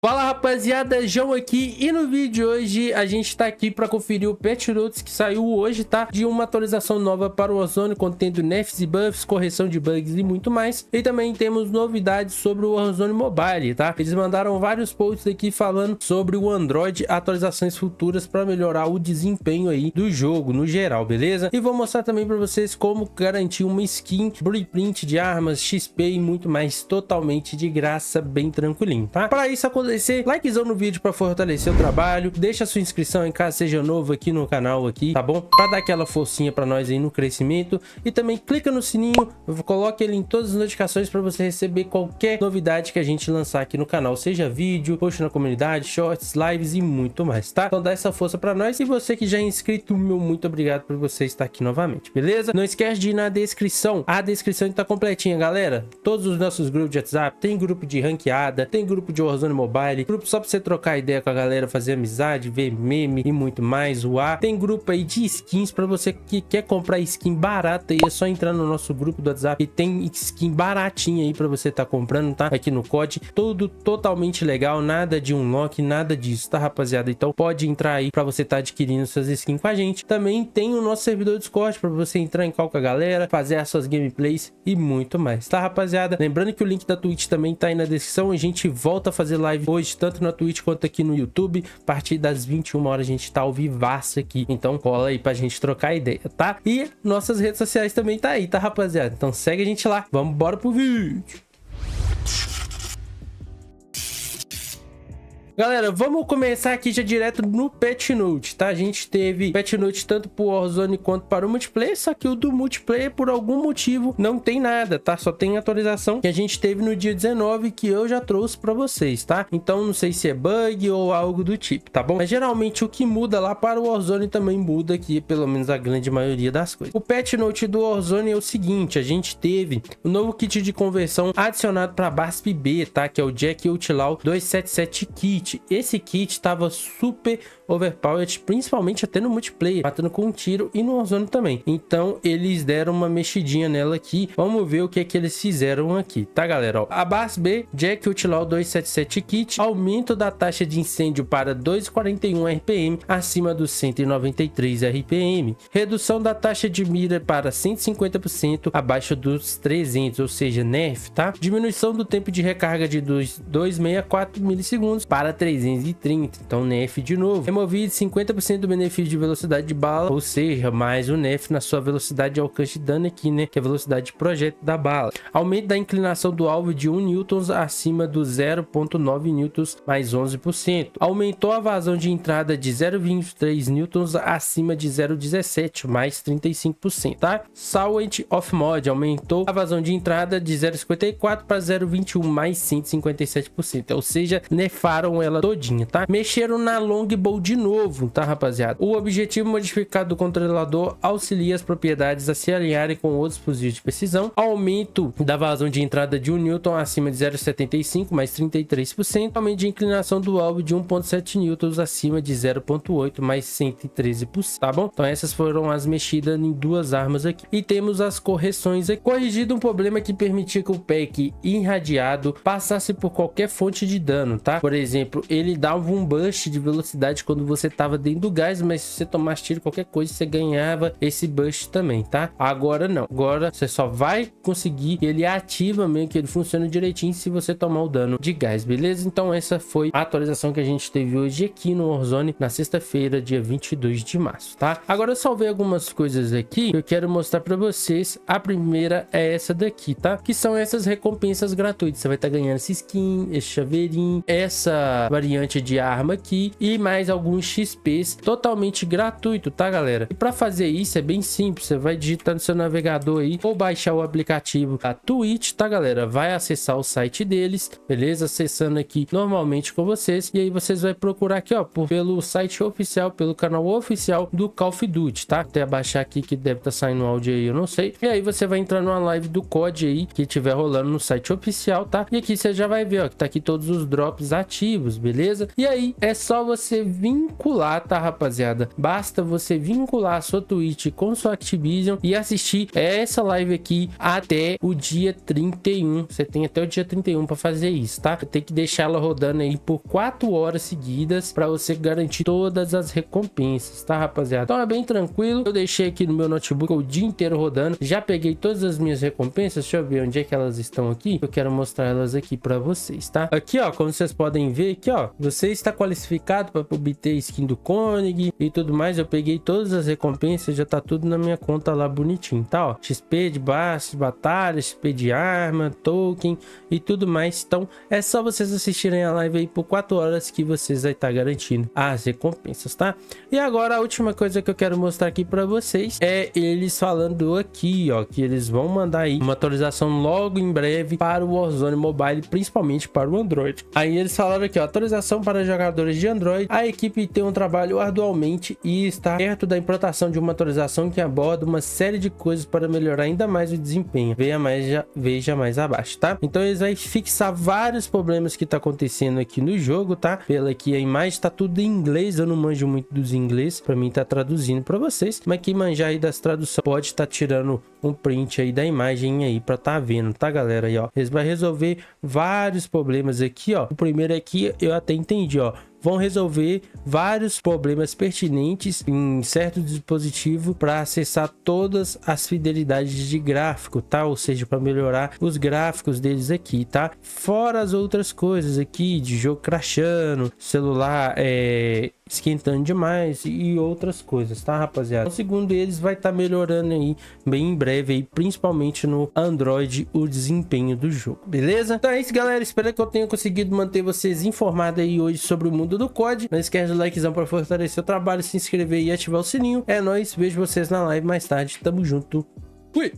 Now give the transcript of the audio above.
Fala rapaziada, João aqui e no vídeo de hoje a gente tá aqui para conferir o patch notes que saiu hoje, tá? De uma atualização nova para o Warzone contendo nerfs e buffs, correção de bugs e muito mais. E também temos novidades sobre o Warzone Mobile, tá? Eles mandaram vários posts aqui falando sobre o Android, atualizações futuras para melhorar o desempenho aí do jogo no geral, beleza? E vou mostrar também para vocês como garantir uma skin, blueprint de armas, XP e muito mais totalmente de graça, bem tranquilinho, tá? Para isso acontecer fortalecer, likezão no vídeo para fortalecer o trabalho, deixa sua inscrição em caso seja novo aqui no canal aqui, tá bom? Para dar aquela forcinha para nós aí no crescimento e também clica no sininho, coloque ele em todas as notificações para você receber qualquer novidade que a gente lançar aqui no canal, seja vídeo, post na comunidade, shorts, lives e muito mais, tá? Então dá essa força para nós e você que já é inscrito, meu muito obrigado por você estar aqui novamente, beleza? Não esquece de ir na descrição, a descrição está completinha, galera. Todos os nossos grupos de WhatsApp, tem grupo de ranqueada, tem grupo de Warzone Mobile, baile, grupo só pra você trocar ideia com a galera, fazer amizade, ver meme e muito mais, O ar. Tem grupo aí de skins pra você que quer comprar skin barata aí, é só entrar no nosso grupo do WhatsApp e tem skin baratinha aí pra você tá comprando, tá? Aqui no COD, tudo totalmente legal, nada de unlock, nada disso, tá rapaziada? Então pode entrar aí pra você tá adquirindo suas skins com a gente. Também tem o nosso servidor Discord pra você entrar em qual com a galera, fazer as suas gameplays e muito mais, tá rapaziada? Lembrando que o link da Twitch também tá aí na descrição, a gente volta a fazer live hoje, tanto na Twitch quanto aqui no YouTube. A partir das 21 horas a gente tá ao vivaço aqui. Então cola aí pra gente trocar ideia, tá? E nossas redes sociais também tá aí, tá, rapaziada? Então segue a gente lá. Vamos embora pro vídeo. Galera, vamos começar aqui já direto no Pet Note, tá? A gente teve Pet Note tanto pro Warzone quanto para o multiplayer, só que o do multiplayer, por algum motivo, não tem nada, tá? Só tem atualização que a gente teve no dia 19, que eu já trouxe pra vocês, tá? Então, não sei se é bug ou algo do tipo, tá bom? Mas geralmente o que muda lá para o Warzone também muda aqui, pelo menos a grande maioria das coisas. O Pet Note do Warzone é o seguinte, a gente teve o um novo kit de conversão adicionado para BASP-B, tá? Que é o Jack Outlaw 277 Kit kit. Esse kit estava super overpowered, principalmente até no multiplayer, batendo com um tiro e no ozono também. Então eles deram uma mexidinha nela aqui. Vamos ver o que é que eles fizeram aqui, tá galera? Ó, a base B, Jack Outlaw 277 kit, aumento da taxa de incêndio para 241 RPM acima dos 193 RPM, redução da taxa de mira para 150% abaixo dos 300, ou seja, nerf, tá? Diminuição do tempo de recarga de 2, 264 milissegundos para 330, então NEF de novo. Removido 50% do benefício de velocidade de bala, ou seja, mais o NEF na sua velocidade de alcance de dano aqui, né? Que é a velocidade de projeto da bala. Aumento da inclinação do alvo de 1 newtons acima do 0.9 newtons mais 11%. Aumentou a vazão de entrada de 0.23 newtons acima de 0.17 mais 35%, tá? Silent Off Mod aumentou a vazão de entrada de 0.54 para 0.21 mais 157%, ou seja, nefaram ela todinha, tá? Mexeram na longbow de novo, tá, rapaziada? O objetivo modificado do controlador auxilia as propriedades a se alinharem com outros fuzis de precisão, aumento da vazão de entrada de 1 newton acima de 0,75 mais 33%, aumento de inclinação do alvo de 1,7 newtons acima de 0,8 mais 113%, tá bom? Então essas foram as mexidas em duas armas aqui. E temos as correções aqui. Corrigido um problema que permitia que o pack irradiado passasse por qualquer fonte de dano, tá? Por exemplo, exemplo, ele dava um boost de velocidade quando você tava dentro do gás, mas se você tomasse tiro, qualquer coisa, você ganhava esse boost também, tá? Agora não. Agora você só vai conseguir ele ativa meio que ele funciona direitinho se você tomar o dano de gás, beleza? Então essa foi a atualização que a gente teve hoje aqui no Warzone na sexta-feira, dia 22 de março, tá? Agora eu salvei algumas coisas aqui que eu quero mostrar para vocês. A primeira é essa daqui, tá? Que são essas recompensas gratuitas. Você vai estar tá ganhando esse skin, esse chaveirinho, essa variante de arma aqui e mais alguns XPs totalmente gratuito, tá galera? E para fazer isso é bem simples, você vai digitar no seu navegador aí ou baixar o aplicativo da Twitch, tá galera? Vai acessar o site deles, beleza? Acessando aqui normalmente com vocês e aí vocês vai procurar aqui ó, por, pelo site oficial, pelo canal oficial do Call of Duty, tá? Até baixar aqui que deve estar tá saindo áudio aí, eu não sei. E aí você vai entrar numa live do COD aí que tiver rolando no site oficial, tá? E aqui você já vai ver ó, que tá aqui todos os drops ativos beleza? E aí é só você vincular, tá, rapaziada? Basta você vincular a sua Twitch com sua Activision e assistir essa live aqui até o dia 31. Você tem até o dia 31 para fazer isso, tá? Tem que deixá-la rodando aí por 4 horas seguidas para você garantir todas as recompensas, tá, rapaziada? Então é bem tranquilo. Eu deixei aqui no meu notebook o dia inteiro rodando. Já peguei todas as minhas recompensas. Deixa eu ver onde é que elas estão aqui. Eu quero mostrar elas aqui para vocês, tá? Aqui, ó, como vocês podem ver, aqui, ó. Você está qualificado para obter skin do Koenig e tudo mais. Eu peguei todas as recompensas, já tá tudo na minha conta lá bonitinho, tá? Ó, XP de baixo, batalha, XP de arma, token e tudo mais. Então é só vocês assistirem a live aí por 4 horas que vocês vai estar tá garantindo as recompensas, tá? E agora a última coisa que eu quero mostrar aqui para vocês é eles falando aqui, ó, que eles vão mandar aí uma atualização logo em breve para o Warzone Mobile, principalmente para o Android. Aí eles falaram aqui, ó, atualização para jogadores de Android, a equipe tem um trabalho arduamente e está perto da implantação de uma atualização que aborda uma série de coisas para melhorar ainda mais o desempenho. Veja mais, já, veja mais abaixo, tá? Então eles vão fixar vários problemas que tá acontecendo aqui no jogo, tá? Pela aqui a imagem está tudo em inglês, eu não manjo muito dos inglês, para mim tá traduzindo para vocês, mas quem manjar aí das traduções pode estar tá tirando um print aí da imagem aí para tá vendo, tá galera? Aí, ó, eles vai resolver vários problemas aqui, ó. O primeiro aqui é eu até entendi, ó vão resolver vários problemas pertinentes em certo dispositivo para acessar todas as fidelidades de gráfico, tá? Ou seja, para melhorar os gráficos deles aqui, tá? Fora as outras coisas aqui de jogo crashando, celular é, esquentando demais e outras coisas, tá, rapaziada? Segundo eles, vai estar tá melhorando aí bem em breve, aí, principalmente no Android, o desempenho do jogo, beleza? Então é isso, galera. Espero que eu tenha conseguido manter vocês informados aí hoje sobre o mundo do COD. Não esquece do likezão para fortalecer o trabalho, se inscrever e ativar o sininho. É nóis, vejo vocês na live mais tarde. Tamo junto. Fui!